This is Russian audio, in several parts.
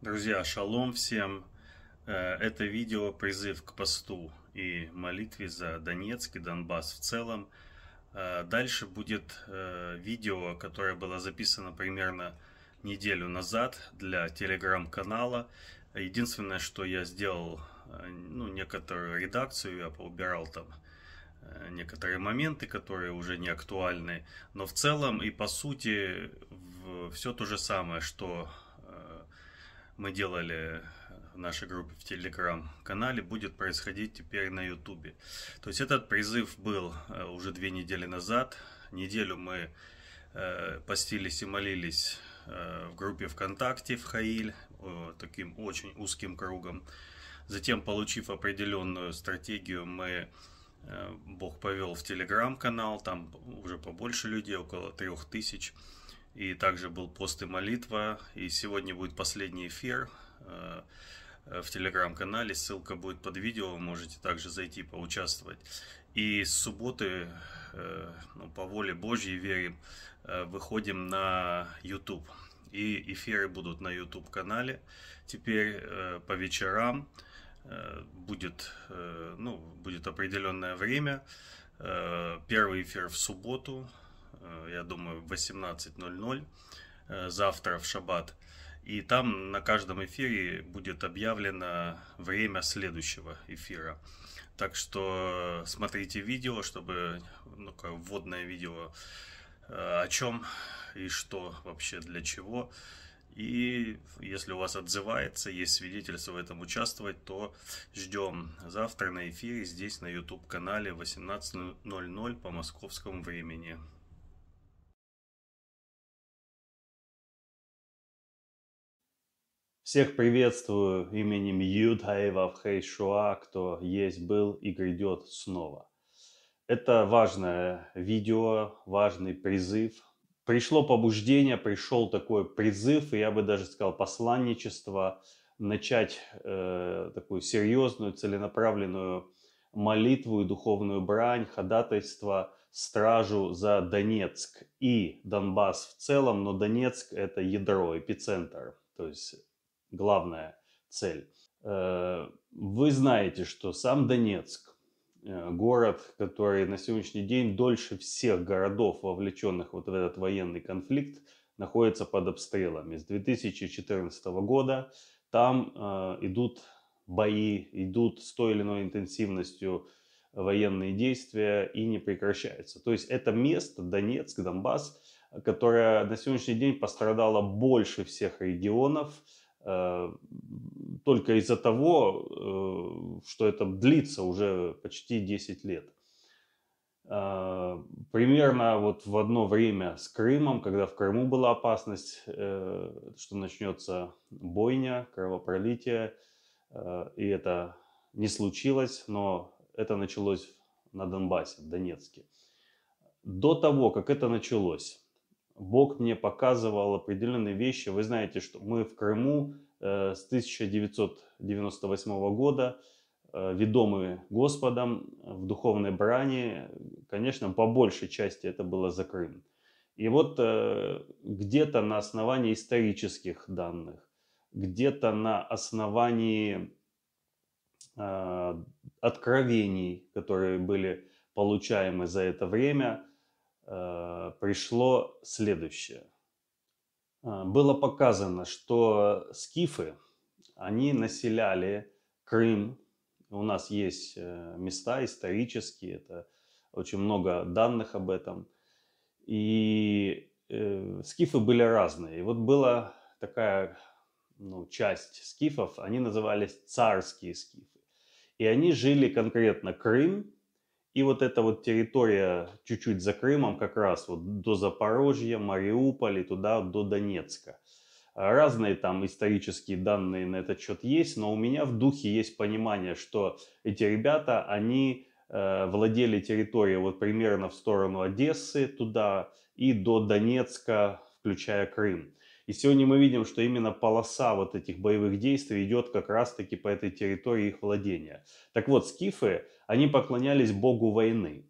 Друзья, шалом всем! Э, это видео призыв к посту и молитве за Донецк и Донбасс в целом. Э, дальше будет э, видео, которое было записано примерно неделю назад для телеграм-канала. Единственное, что я сделал ну, некоторую редакцию, я поубирал там некоторые моменты, которые уже не актуальны. Но в целом и по сути все то же самое, что мы делали э, в нашей группе в Телеграм-канале, будет происходить теперь на Ютубе. То есть этот призыв был э, уже две недели назад. Неделю мы э, постились и молились в группе ВКонтакте в Хаиль, таким очень узким кругом. Затем, получив определенную стратегию, мы Бог повел в телеграм-канал, там уже побольше людей, около трех тысяч. И также был пост и молитва. И сегодня будет последний эфир э, в телеграм-канале. Ссылка будет под видео. Вы можете также зайти поучаствовать. И с субботы, э, ну, по воле Божьей верим, э, выходим на YouTube. И эфиры будут на YouTube-канале. Теперь по вечерам будет, ну, будет определенное время. Первый эфир в субботу Э, я думаю, в 18.00 э, завтра в шаббат. И там на каждом эфире будет объявлено время следующего эфира. Так что смотрите видео, чтобы ну, вводное видео э, о чем и что вообще для чего. И если у вас отзывается, есть свидетельство в этом участвовать, то ждем завтра на эфире здесь на YouTube-канале 18.00 по московскому времени. Всех приветствую именем Юдхаева Хейшуа, кто есть был и грядет снова. Это важное видео, важный призыв. Пришло побуждение, пришел такой призыв, и я бы даже сказал посланничество, начать э, такую серьезную, целенаправленную молитву и духовную брань, ходатайство, стражу за Донецк и Донбасс в целом, но Донецк – это ядро, эпицентр. То есть главная цель. Э, вы знаете, что сам Донецк, э, город, который на сегодняшний день дольше всех городов, вовлеченных вот в этот военный конфликт, находится под обстрелами. С 2014 года там э, идут бои, идут с той или иной интенсивностью военные действия и не прекращаются. То есть это место, Донецк, Донбасс, которое на сегодняшний день пострадало больше всех регионов – Э, только из-за того, э, что это длится уже почти 10 лет. Э, примерно вот в одно время с Крымом, когда в Крыму была опасность, что начнется бойня, кровопролитие, и это не случилось, но это началось на Донбассе, в Донецке. До того, как это началось, Бог мне показывал определенные вещи. Вы знаете, что мы в Крыму э, с 1998 года э, ведомы Господом в духовной брани. Конечно, по большей части это было за Крым. И вот э, где-то на основании исторических данных, где-то на основании э, откровений, которые были получаемы за это время – Э, пришло следующее. Э, было показано, что скифы, они населяли Крым. У нас есть э, места исторические, это очень много данных об этом. И э, скифы были разные. И вот была такая ну, часть скифов, они назывались царские скифы. И они жили конкретно Крым, и вот эта вот территория чуть-чуть за Крымом, как раз вот до Запорожья, Мариуполя, туда до Донецка. А, разные там исторические данные на этот счет есть, но у меня в духе есть понимание, что эти ребята, они э, владели территорией вот примерно в сторону Одессы туда и до Донецка, включая Крым. И сегодня мы видим, что именно полоса вот этих боевых действий идет как раз-таки по этой территории их владения. Так вот, скифы, они поклонялись богу войны.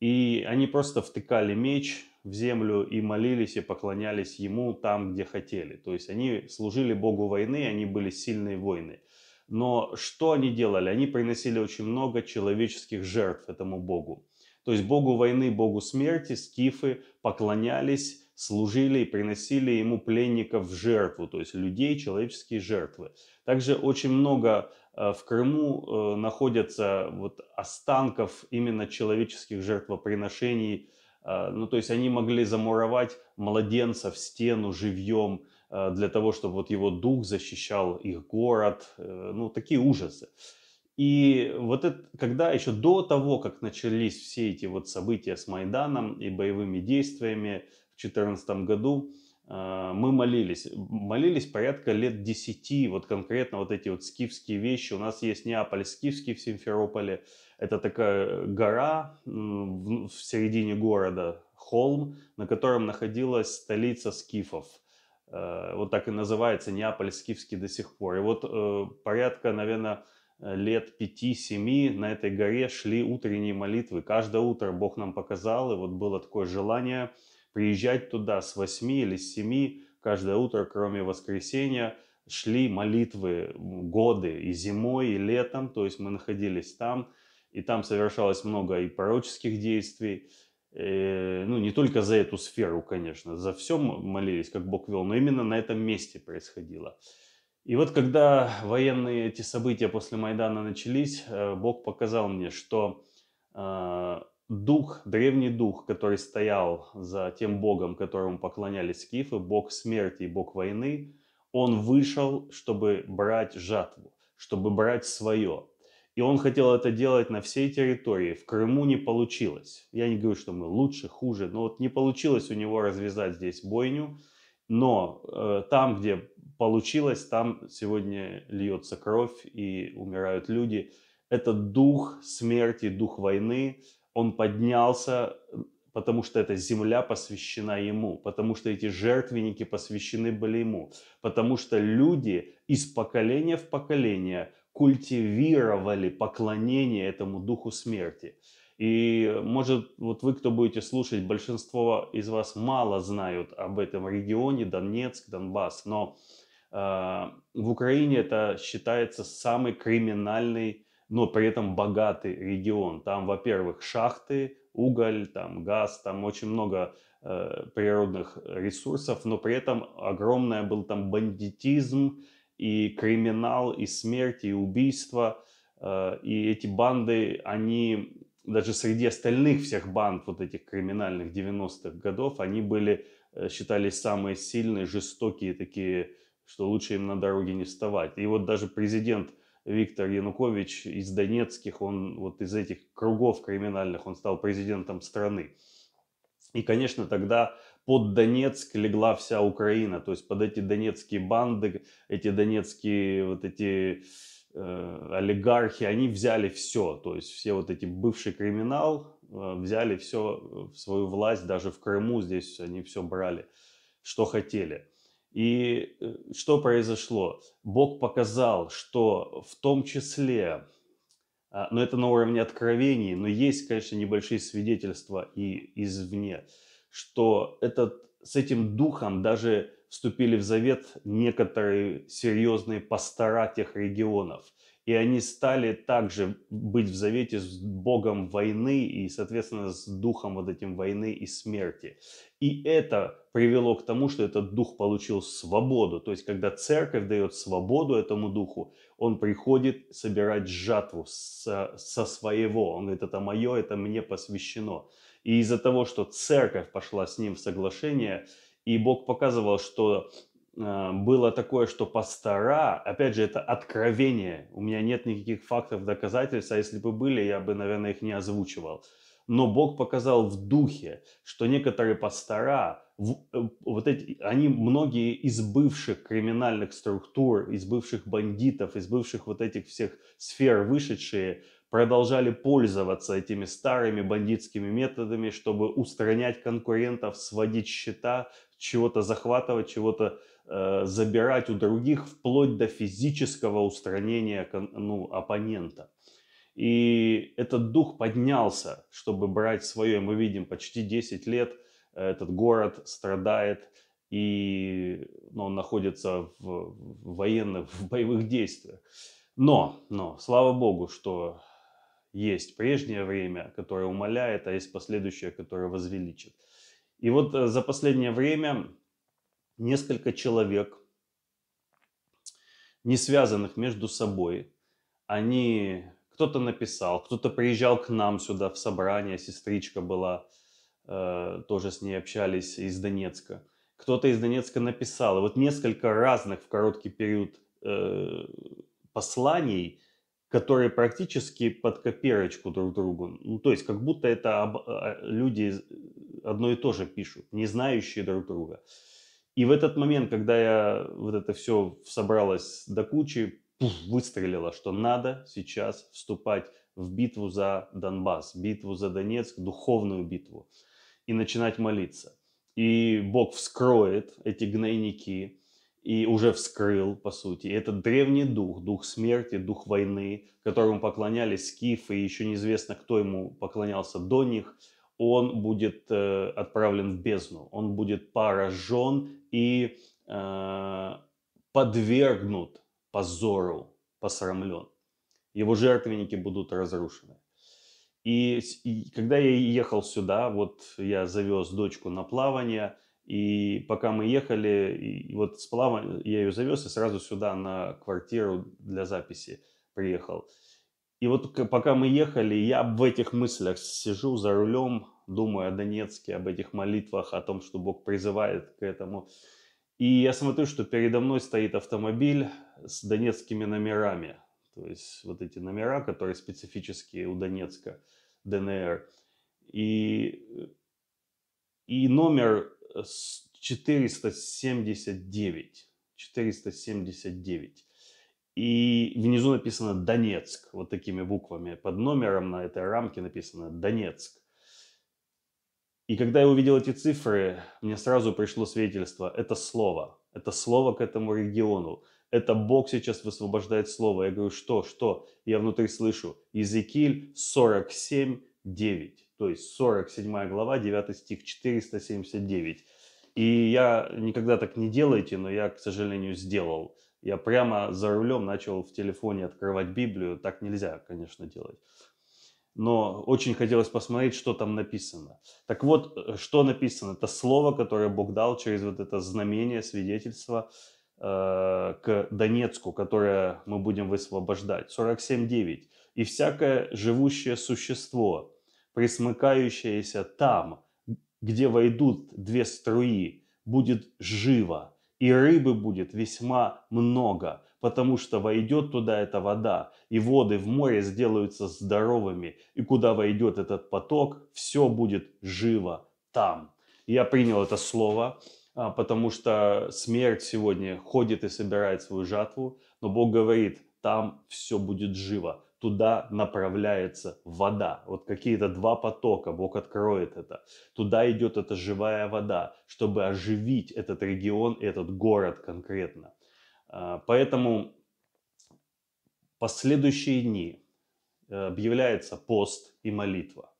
И они просто втыкали меч в землю и молились и поклонялись ему там, где хотели. То есть они служили богу войны, они были сильные войны. Но что они делали? Они приносили очень много человеческих жертв этому богу. То есть богу войны, богу смерти скифы поклонялись служили и приносили ему пленников в жертву, то есть людей, человеческие жертвы. Также очень много э, в Крыму э, находятся вот останков именно человеческих жертвоприношений. Э, ну, то есть они могли замуровать младенца в стену живьем для того, чтобы вот его дух защищал их город. Ну, такие ужасы. И вот это, когда еще до того, как начались все эти вот события с Майданом и боевыми действиями, в 2014 году, э, мы молились. Молились порядка лет 10, вот конкретно вот эти вот скифские вещи. У нас есть Неаполь скифский в Симферополе. Это такая гора в середине города, холм, на котором находилась столица скифов. Э, вот так и называется Неаполь скифский до сих пор. И вот э, порядка, наверное, лет 5-7 на этой горе шли утренние молитвы. Каждое утро Бог нам показал, и вот было такое желание – приезжать туда с 8 или с 7 каждое утро, кроме воскресенья, шли молитвы годы и зимой, и летом, то есть мы находились там, и там совершалось много и пророческих действий, и, э, ну, не только за эту сферу, конечно, за все молились, как Бог вел, но именно на этом месте происходило. И вот когда военные эти события после Майдана начались, э, Бог показал мне, что э, дух, древний дух, который стоял за тем богом, которому поклонялись скифы, бог смерти и бог войны, он вышел, чтобы брать жатву, чтобы брать свое. И он хотел это делать на всей территории. В Крыму не получилось. Я не говорю, что мы лучше, хуже, но вот не получилось у него развязать здесь бойню. Но э, там, где получилось, там сегодня льется кровь и умирают люди. Это дух смерти, дух войны, он поднялся, потому что эта земля посвящена ему, потому что эти жертвенники посвящены были ему, потому что люди из поколения в поколение культивировали поклонение этому духу смерти. И, может, вот вы, кто будете слушать, большинство из вас мало знают об этом регионе, Донецк, Донбасс, но э, в Украине это считается самый криминальный но при этом богатый регион. Там, во-первых, шахты, уголь, там газ, там очень много э, природных ресурсов, но при этом огромное был там бандитизм и криминал, и смерть, и убийства Э, и эти банды, они даже среди остальных всех банд вот этих криминальных 90-х годов, они были, э, считались самые сильные, жестокие такие, что лучше им на дороге не вставать. И вот даже президент Виктор Янукович из Донецких, он вот из этих кругов криминальных, он стал президентом страны. И, конечно, тогда под Донецк легла вся Украина, то есть под эти донецкие банды, эти донецкие вот эти э, олигархи, они взяли все, то есть все вот эти бывший криминал э, взяли все в свою власть, даже в Крыму здесь они все брали, что хотели. И э, что произошло? Бог показал, что в том числе, а, но это на уровне откровений, но есть, конечно, небольшие свидетельства и извне, что этот, с этим духом даже вступили в завет некоторые серьезные пастора тех регионов – и они стали также быть в завете с Богом войны и, соответственно, с духом вот этим войны и смерти. И это привело к тому, что этот дух получил свободу. То есть, когда церковь дает свободу этому духу, он приходит собирать жатву со, со своего. Он говорит, это мое, это мне посвящено. И из-за того, что церковь пошла с ним в соглашение, и Бог показывал, что а, было такое, что пастора, опять же, это откровение, у меня нет никаких фактов, доказательств, а если бы были, я бы, наверное, их не озвучивал. Но Бог показал в духе, что некоторые пастора, э, вот эти, они многие из бывших криминальных структур, из бывших бандитов, из бывших вот этих всех сфер вышедшие, продолжали пользоваться этими старыми бандитскими методами, чтобы устранять конкурентов, сводить счета, чего-то захватывать, чего-то э, забирать у других, вплоть до физического устранения ну, оппонента. И этот дух поднялся, чтобы брать свое. Мы видим, почти 10 лет э, этот город страдает, и ну, он находится в, в военных, в боевых действиях. Но, но, слава богу, что есть прежнее время, которое умаляет, а есть последующее, которое возвеличит. И вот э, за последнее время несколько человек, не связанных между собой, они, кто-то написал, кто-то приезжал к нам сюда в собрание, сестричка была, э, тоже с ней общались из Донецка. Кто-то из Донецка написал, и вот несколько разных в короткий период э, посланий – которые практически под копирочку друг другу. Ну, то есть как будто это об, а, люди одно и то же пишут, не знающие друг друга. И в этот момент, когда я вот это все собралось до кучи, пуф, выстрелило, что надо сейчас вступать в битву за Донбасс, битву за Донецк, духовную битву, и начинать молиться. И Бог вскроет эти гнойники, и уже вскрыл, по сути, этот древний дух, дух смерти, дух войны, которому поклонялись скифы, и еще неизвестно, кто ему поклонялся до них, он будет э, отправлен в бездну, он будет поражен и э, подвергнут позору, посрамлен. Его жертвенники будут разрушены. И, и когда я ехал сюда, вот я завез дочку на плавание – и пока мы ехали, и вот с плава я ее завез и сразу сюда на квартиру для записи приехал. И вот пока мы ехали, я в этих мыслях сижу за рулем, думаю о Донецке, об этих молитвах, о том, что Бог призывает к этому. И я смотрю, что передо мной стоит автомобиль с донецкими номерами. То есть вот эти номера, которые специфические у Донецка, ДНР. И, и номер 479. 479. И внизу написано Донецк, вот такими буквами. Под номером на этой рамке написано Донецк. И когда я увидел эти цифры, мне сразу пришло свидетельство. Это слово. Это слово к этому региону. Это Бог сейчас высвобождает слово. Я говорю, что, что? Я внутри слышу. Иезекииль 47, 9 то есть 47 глава, 9 стих 479. И я никогда так не делайте, но я, к сожалению, сделал. Я прямо за рулем начал в телефоне открывать Библию. Так нельзя, конечно, делать. Но очень хотелось посмотреть, что там написано. Так вот, э, что написано? Это слово, которое Бог дал через вот это знамение, свидетельство э, к Донецку, которое мы будем высвобождать. 47.9. «И всякое живущее существо, присмыкающаяся там, где войдут две струи, будет живо, и рыбы будет весьма много, потому что войдет туда эта вода, и воды в море сделаются здоровыми, и куда войдет этот поток, все будет живо там. Я принял это слово, а, потому что смерть сегодня ходит и собирает свою жатву, но Бог говорит, там все будет живо, туда направляется вода. Вот какие-то два потока, Бог откроет это. Туда идет эта живая вода, чтобы оживить этот регион, этот город конкретно. А, поэтому последующие дни э, объявляется пост и молитва.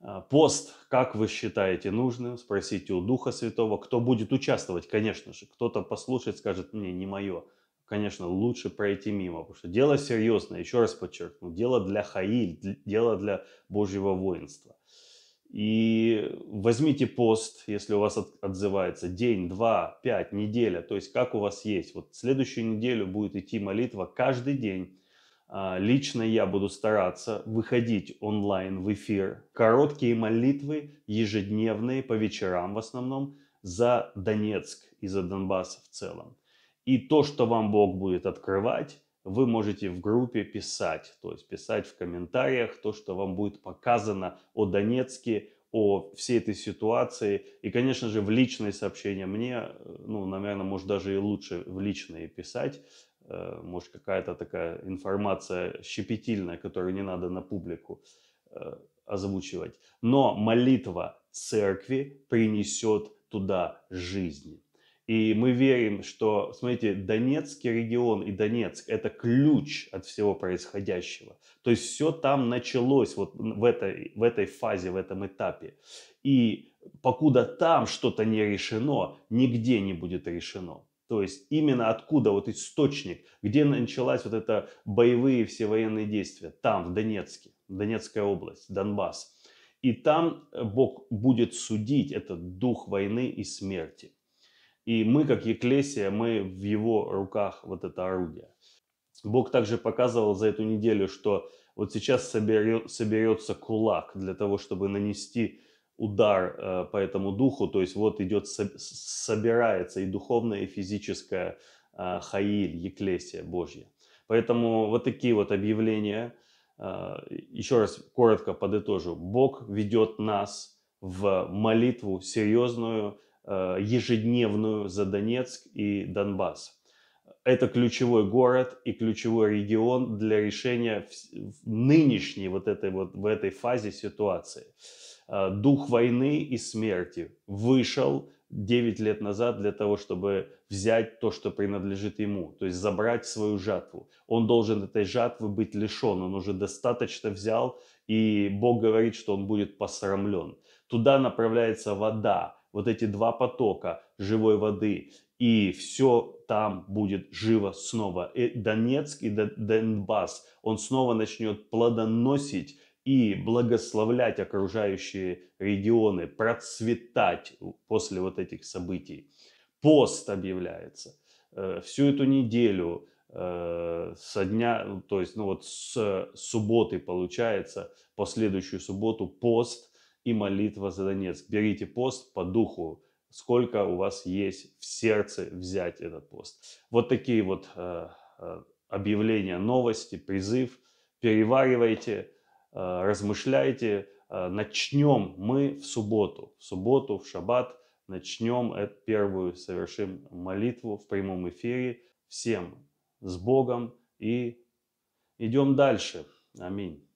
А, пост, как вы считаете нужным, спросите у Духа Святого, кто будет участвовать, конечно же. Кто-то послушает, скажет, мне не мое конечно, лучше пройти мимо, потому что дело серьезное, еще раз подчеркну, дело для хаиль, дело для Божьего воинства. И возьмите пост, если у вас отзывается день, два, пять, неделя, то есть как у вас есть. Вот следующую неделю будет идти молитва каждый день. А, лично я буду стараться выходить онлайн в эфир. Короткие молитвы, ежедневные, по вечерам в основном, за Донецк и за Донбасс в целом. И то, что вам Бог будет открывать, вы можете в группе писать, то есть писать в комментариях то, что вам будет показано о Донецке, о всей этой ситуации. И, конечно же, в личные сообщения мне, э, ну, наверное, может даже и лучше в личные писать. Э, может, какая-то такая информация щепетильная, которую не надо на публику э, озвучивать. Но молитва церкви принесет туда жизнь. И мы верим, что, смотрите, Донецкий регион и Донецк – это ключ от всего происходящего. То есть все там началось вот в этой, в этой фазе, в этом этапе. И покуда там что-то не решено, нигде не будет решено. То есть именно откуда вот источник, где началась вот это боевые все военные действия, там, в Донецке, Донецкая область, Донбасс. И там э, Бог будет судить этот дух войны и смерти. И мы, как Екклесия, мы в его руках вот это орудие. Бог также показывал за эту неделю, что вот сейчас соберет, соберется кулак для того, чтобы нанести удар э, по этому духу. То есть вот идет, собирается и духовная, и физическая э, хаиль, Екклесия Божья. Поэтому вот такие вот объявления. Э, еще раз коротко подытожу. Бог ведет нас в молитву серьезную, Э, ежедневную за Донецк и Донбасс. Это ключевой город и ключевой регион для решения нынешней вот этой вот в этой фазе ситуации. Э, дух войны и смерти вышел 9 лет назад для того, чтобы взять то, что принадлежит ему, то есть забрать свою жатву. Он должен этой жатвы быть лишен, он уже достаточно взял, и Бог говорит, что он будет посрамлен. Туда направляется вода, вот эти два потока живой воды, и все там будет живо снова. И э, Донецк и Донбасс, он снова начнет плодоносить и благословлять окружающие регионы, процветать после вот этих событий. Пост объявляется. Э, всю эту неделю э, со дня, то есть, ну вот с субботы получается, последующую субботу пост – и молитва за Донецк. Берите пост по духу, сколько у вас есть в сердце взять этот пост. Вот такие вот э, э, объявления, новости, призыв. Переваривайте, э, размышляйте. Э, начнем мы в субботу. В субботу, в шаббат начнем эту первую, совершим молитву в прямом эфире. Всем с Богом и идем дальше. Аминь.